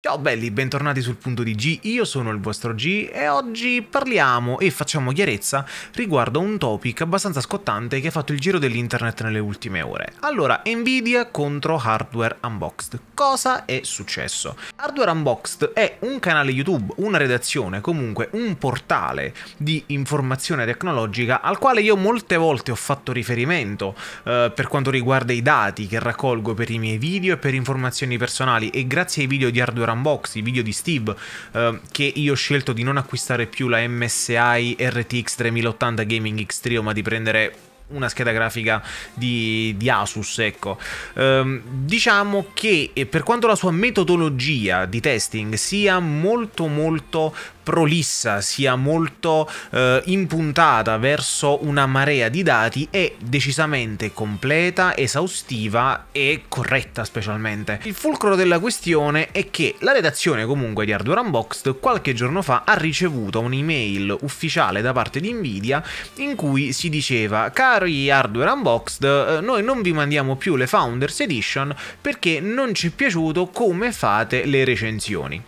Ciao belli, bentornati sul punto di G, io sono il vostro G e oggi parliamo e facciamo chiarezza riguardo a un topic abbastanza scottante che ha fatto il giro dell'internet nelle ultime ore. Allora, Nvidia contro Hardware Unboxed. Cosa è successo? Hardware Unboxed è un canale YouTube, una redazione, comunque un portale di informazione tecnologica al quale io molte volte ho fatto riferimento eh, per quanto riguarda i dati che raccolgo per i miei video e per informazioni personali e grazie ai video di Hardware addirittura unboxing, video di Steve, eh, che io ho scelto di non acquistare più la MSI RTX 3080 Gaming X Trio, ma di prendere una scheda grafica di, di Asus, ecco. Ehm, diciamo che eh, per quanto la sua metodologia di testing sia molto molto prolissa, sia molto eh, impuntata verso una marea di dati è decisamente completa, esaustiva e corretta specialmente. Il fulcro della questione è che la redazione comunque di Hardware Unboxed qualche giorno fa ha ricevuto un'email ufficiale da parte di Nvidia in cui si diceva cari Hardware Unboxed eh, noi non vi mandiamo più le Founders Edition perché non ci è piaciuto come fate le recensioni.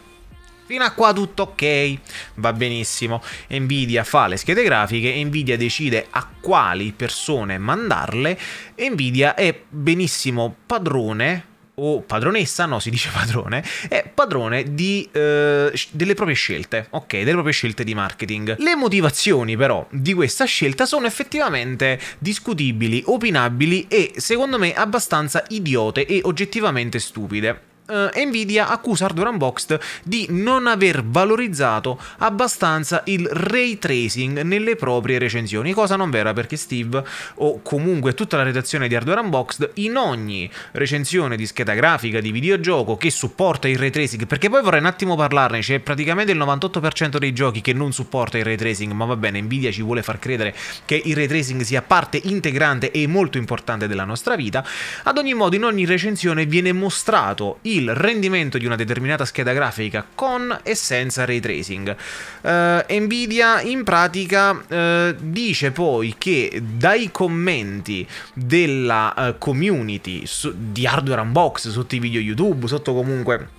Fino a qua tutto ok, va benissimo. Nvidia fa le schede grafiche, Nvidia decide a quali persone mandarle, Nvidia è benissimo padrone o padronessa, no, si dice padrone, è padrone di, eh, delle proprie scelte, ok, delle proprie scelte di marketing. Le motivazioni però di questa scelta sono effettivamente discutibili, opinabili e secondo me abbastanza idiote e oggettivamente stupide eh, Nvidia accusa Hardware Unboxed di non aver valorizzato abbastanza il ray tracing nelle proprie recensioni, cosa non vera perché Steve o comunque tutta la redazione di Hardware Unboxed in ogni recensione di scheda grafica di videogioco che supporta il ray tracing, perché poi vorrei un attimo parlarne, c'è praticamente il 98% dei giochi che non supporta il ray tracing, ma va bene, Nvidia ci vuole far credere che il ray tracing sia parte integrante e molto importante della nostra vita. Ad ogni modo in ogni recensione viene mostrato il il rendimento di una determinata scheda grafica con e senza ray tracing. Uh, Nvidia in pratica uh, dice poi che dai commenti della uh, community su, di hardware unbox sotto i video YouTube, sotto comunque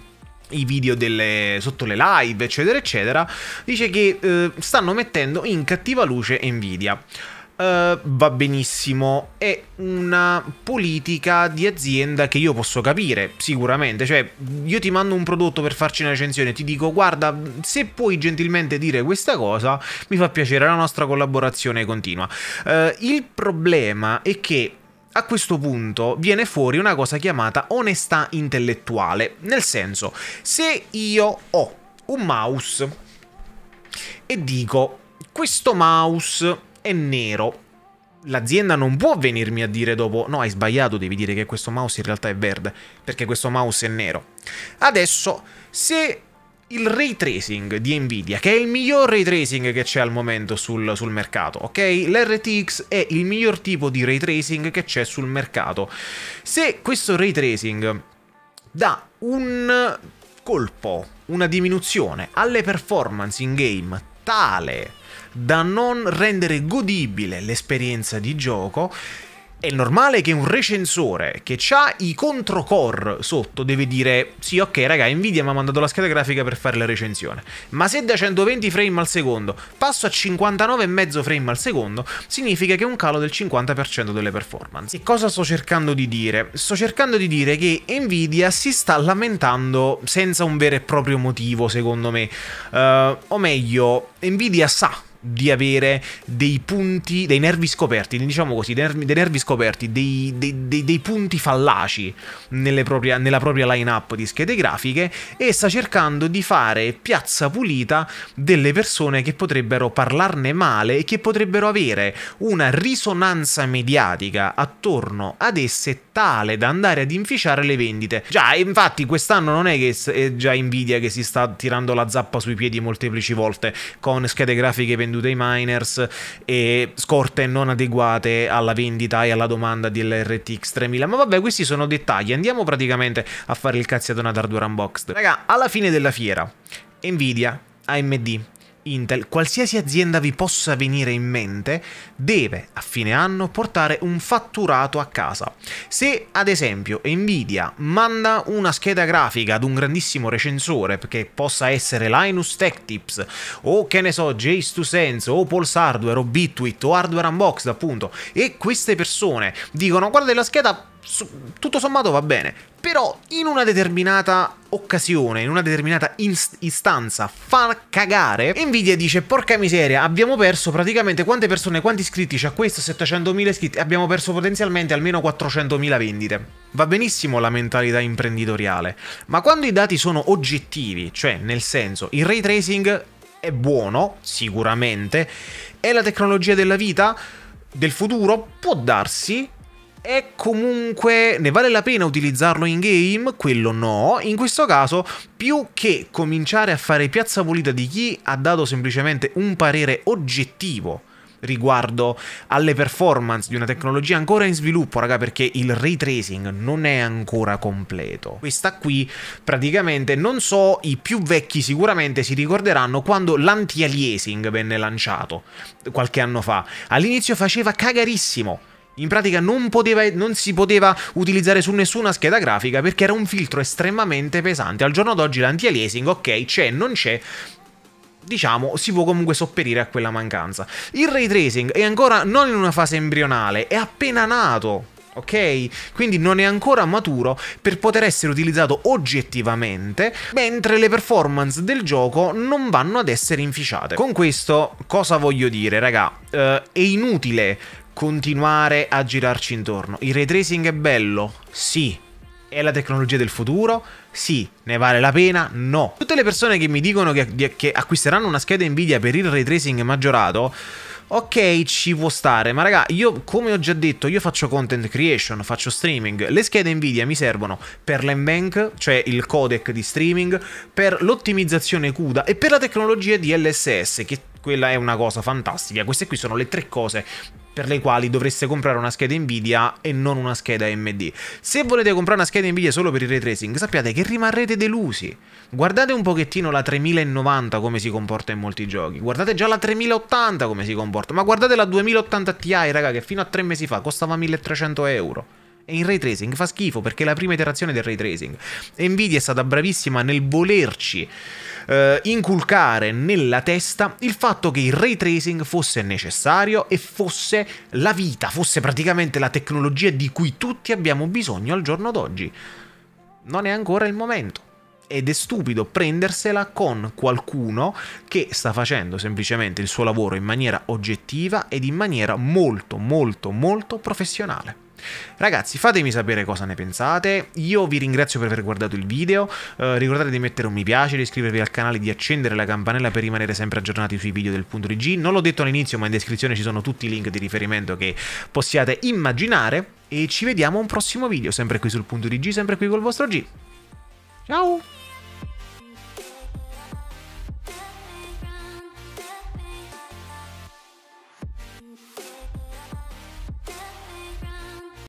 i video delle, sotto le live, eccetera, eccetera, dice che eh, stanno mettendo in cattiva luce Nvidia. Eh, va benissimo, è una politica di azienda che io posso capire sicuramente, cioè io ti mando un prodotto per farci una recensione, ti dico guarda se puoi gentilmente dire questa cosa mi fa piacere, la nostra collaborazione continua. Eh, il problema è che a questo punto viene fuori una cosa chiamata onestà intellettuale, nel senso se io ho un mouse e dico questo mouse è nero. L'azienda non può venirmi a dire dopo no hai sbagliato, devi dire che questo mouse in realtà è verde, perché questo mouse è nero. Adesso, se il ray tracing di Nvidia, che è il miglior ray tracing che c'è al momento sul, sul, mercato, ok? L'RTX è il miglior tipo di ray tracing che c'è sul mercato. Se questo ray tracing dà un colpo, una diminuzione alle performance in game tale da non rendere godibile l'esperienza di gioco è normale che un recensore che ha i controcore sotto deve dire sì ok raga Nvidia mi ha mandato la scheda grafica per fare la recensione ma se da 120 frame al secondo passo a 59,5 frame al secondo significa che è un calo del 50% delle performance e cosa sto cercando di dire? sto cercando di dire che Nvidia si sta lamentando senza un vero e proprio motivo secondo me uh, o meglio Nvidia sa di avere dei punti, dei nervi scoperti, diciamo così, dei nervi, dei nervi scoperti, dei, dei, dei, punti fallaci propria, nella propria lineup di schede grafiche e sta cercando di fare piazza pulita delle persone che potrebbero parlarne male e che potrebbero avere una risonanza mediatica attorno ad esse tale da andare ad inficiare le vendite. Già, infatti quest'anno non è che è già Nvidia che si sta tirando la zappa sui piedi molteplici volte con schede grafiche vendute vendute ai miners e scorte non adeguate alla vendita e alla domanda dell'RTX 3000. Ma vabbè, questi sono dettagli. Andiamo praticamente a fare il cazziatone ad hardware unboxed. Raga, alla fine della fiera, Nvidia, AMD, Intel, qualsiasi azienda vi possa venire in mente, deve a fine anno portare un fatturato a casa. Se ad esempio Nvidia manda una scheda grafica ad un grandissimo recensore che possa essere Linus Tech Tips o che ne so Jace2Sense o Pulse Hardware o Bitwit o Hardware Unboxed appunto e queste persone dicono guarda la scheda tutto sommato va bene, però in una determinata occasione, in una determinata inst istanza fa cagare, Nvidia dice porca miseria, abbiamo perso praticamente quante persone, quanti iscritti c'ha questo, 700.000 iscritti, abbiamo perso potenzialmente almeno 400.000 vendite. Va benissimo la mentalità imprenditoriale, ma quando i dati sono oggettivi, cioè nel senso il ray tracing è buono, sicuramente, è la tecnologia della vita, del futuro, può darsi, e comunque ne vale la pena utilizzarlo in game? Quello no. In questo caso, più che cominciare a fare piazza pulita di chi ha dato semplicemente un parere oggettivo riguardo alle performance di una tecnologia ancora in sviluppo, raga, perché il ray tracing non è ancora completo. Questa qui praticamente non so, i più vecchi sicuramente si ricorderanno quando l'anti-aliasing venne lanciato qualche anno fa. All'inizio faceva cagarissimo in pratica non, poteva, non, si poteva utilizzare su nessuna scheda grafica perché era un filtro estremamente pesante. Al giorno d'oggi l'anti-aliasing, ok, c'è, non c'è, diciamo, si può comunque sopperire a quella mancanza. Il ray tracing è ancora non in una fase embrionale, è appena nato. Ok? Quindi non è ancora maturo per poter essere utilizzato oggettivamente, mentre le performance del gioco non vanno ad essere inficiate. Con questo cosa voglio dire, raga? Eh, è inutile continuare a girarci intorno. Il ray tracing è bello? Sì. È la tecnologia del futuro? Sì. Ne vale la pena? No. Tutte le persone che mi dicono che, che acquisteranno una scheda Nvidia per il ray tracing maggiorato... Ok, ci può stare, ma raga, io come ho già detto, io faccio content creation, faccio streaming. Le schede Nvidia mi servono per l'embank, cioè il codec di streaming, per l'ottimizzazione CUDA e per la tecnologia DLSS che quella è una cosa fantastica. Queste qui sono le tre cose per le quali dovreste comprare una scheda Nvidia e non una scheda AMD. Se volete comprare una scheda Nvidia solo per il ray tracing, sappiate che rimarrete delusi. Guardate un pochettino la 3090 come si comporta in molti giochi, guardate già la 3080 come si comporta, ma guardate la 2080 Ti, raga, che fino a tre mesi fa costava 1300 euro e in ray tracing, fa schifo perché è la prima iterazione del ray tracing. Nvidia è stata bravissima nel volerci eh, inculcare nella testa il fatto che il ray tracing fosse necessario e fosse la vita, fosse praticamente la tecnologia di cui tutti abbiamo bisogno al giorno d'oggi. Non è ancora il momento ed è stupido prendersela con qualcuno che sta facendo semplicemente il suo lavoro in maniera oggettiva ed in maniera molto molto molto professionale. Ragazzi, fatemi sapere cosa ne pensate. Io vi ringrazio per aver guardato il video. Eh, ricordate di mettere un mi piace, di iscrivervi al canale, di accendere la campanella per rimanere sempre aggiornati sui video del punto DG. Non l'ho detto all'inizio, ma in descrizione ci sono tutti i link di riferimento che possiate immaginare. E ci vediamo a un prossimo video, sempre qui sul punto DG, sempre qui col vostro G. Ciao!